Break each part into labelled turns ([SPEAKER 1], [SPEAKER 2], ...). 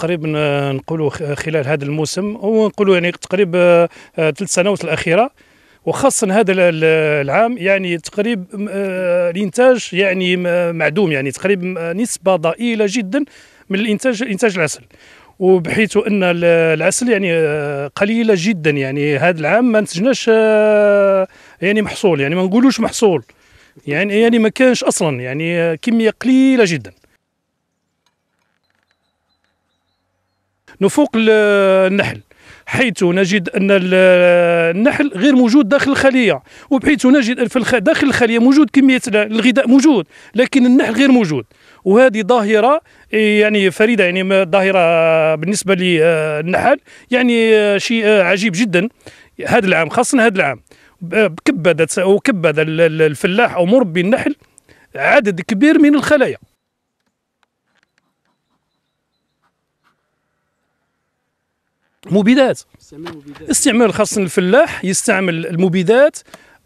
[SPEAKER 1] تقريبا آه، نقولوا خلال هذا الموسم ونقولوا يعني تقريبا آه، ثلاث سنوات الاخيره وخاصة هذا العام يعني تقريب آه، الإنتاج يعني معدوم يعني تقريب نسبة ضئيلة جدا من الإنتاج إنتاج العسل وبحيث ان العسل يعني قليله جدا يعني هذا العام ما نتجناش يعني محصول يعني ما نقولوش محصول يعني يعني ما كانش اصلا يعني كميه قليله جدا نفوق النحل حيث نجد ان النحل غير موجود داخل الخليه وبحيث نجد في داخل الخليه موجود كميه الغذاء موجود لكن النحل غير موجود وهذه ظاهره يعني فريده يعني ظاهره بالنسبه للنحل آه، يعني آه، شيء آه، عجيب جدا هذا العام خاصه هذا العام كبدت وكبد الفلاح او مربي النحل عدد كبير من الخلايا مبيدات استعمال خاص الفلاح يستعمل المبيدات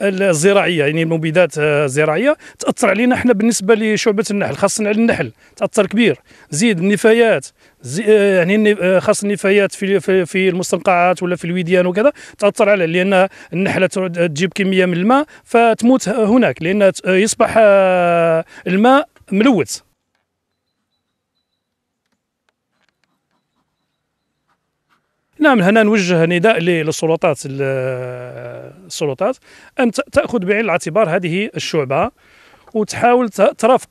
[SPEAKER 1] الزراعيه يعني المبيدات الزراعيه تاثر علينا احنا بالنسبه لشعبه النحل خاصه على النحل تاثر كبير زيد النفايات زي آه، يعني آه، خاص النفايات في في المستنقعات ولا في الوديان وكذا تاثر على لان النحله تجيب كميه من الماء فتموت هناك لان يصبح آه، الماء ملوث نعم هنا نوجه نداء للسلطات السلطات ان تاخذ بعين الاعتبار هذه الشعبه وتحاول ترافق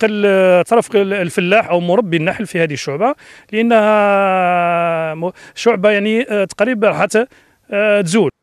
[SPEAKER 1] ترافق الفلاح او مربي النحل في هذه الشعبه لانها شعبه يعني آه، تقريبا حتى آه، تزول